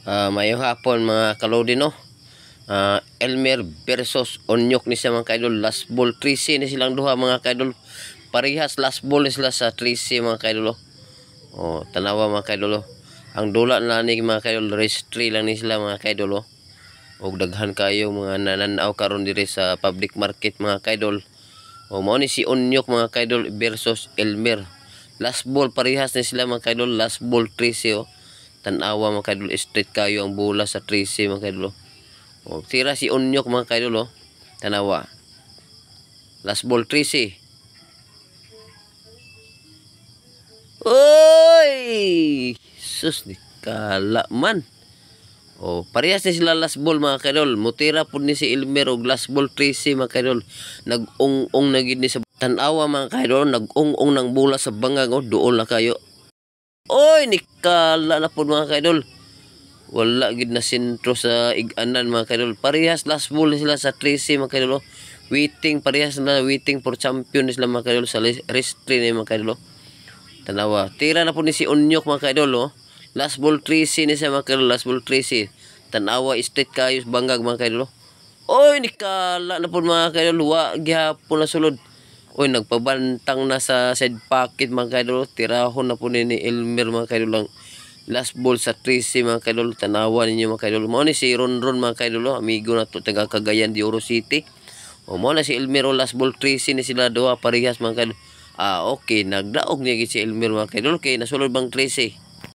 Uh, mayong hapon mga kalodino no. Uh, ah, Elmer versus Onyok ni siya mga kaidol. Last ball 3C ni silang duha mga kaidol. Parihas last ball ni sila sa 3C mga kaidol. Oh. oh, tanawa mga kaidol. Oh. Ang dula na ni mga kaidol race 3 lang ni sila mga kaidol. Oh. Og daghan kayo mga nananaw karon diri sa public market mga kaidol. O mao ni si Onyok mga kaidol versus Elmer. Last ball parihas ni sila mga kaidol. Last ball 3C oh tanawa mga kaidol straight kayo ang bula sa 13 mga kaidol o tira si Onyok mga kaidol oh. tanawa last ball 13 Oy! Sus, ni kalaman man. O, parehas ni sila last ball mga kaidol. Mutira po ni si Ilmer o last ball 13 mga kaidol. Nag-ong-ong na gid ni sa tanawa mga kaidol. Nag-ong-ong ng bula sa bangang o oh. doon na kayo. Oy, nikala na po mga kaidol. Wala gid na sentro sa iganan mga kaidol. Parehas last ball sila sa 3C mga kaidol. Oh. Waiting, parehas na waiting for champion sila mga kaidol sa rest 3 ni mga kaidol. Oh. Tanawa. Tira na po ni si Onyok mga kaidol. Oh. Last ball 3C ni sa mga kaidol. Last ball 3C. Tanawa, straight kayo, bangag mga kaidol. Oh. Oy, nikala na po mga kaidol. Wa, gihapon na sulod. Uy, nagpabantang na sa said pocket mga kaidol. Tirahon na po ni Elmer mga kaidol lang. Last ball sa 3C mga kaidol. Tanawan ninyo mga kaidol. Mauni si Ronron mga kaidol. Oh. Amigo na to taga Cagayan de Oro City. O mauna si Elmer o oh. last ball 3 ni sila doa parehas mga kaidol. Ah, okay. Nagdaog niya si Elmer mga kaidol. Okay, nasulod bang 3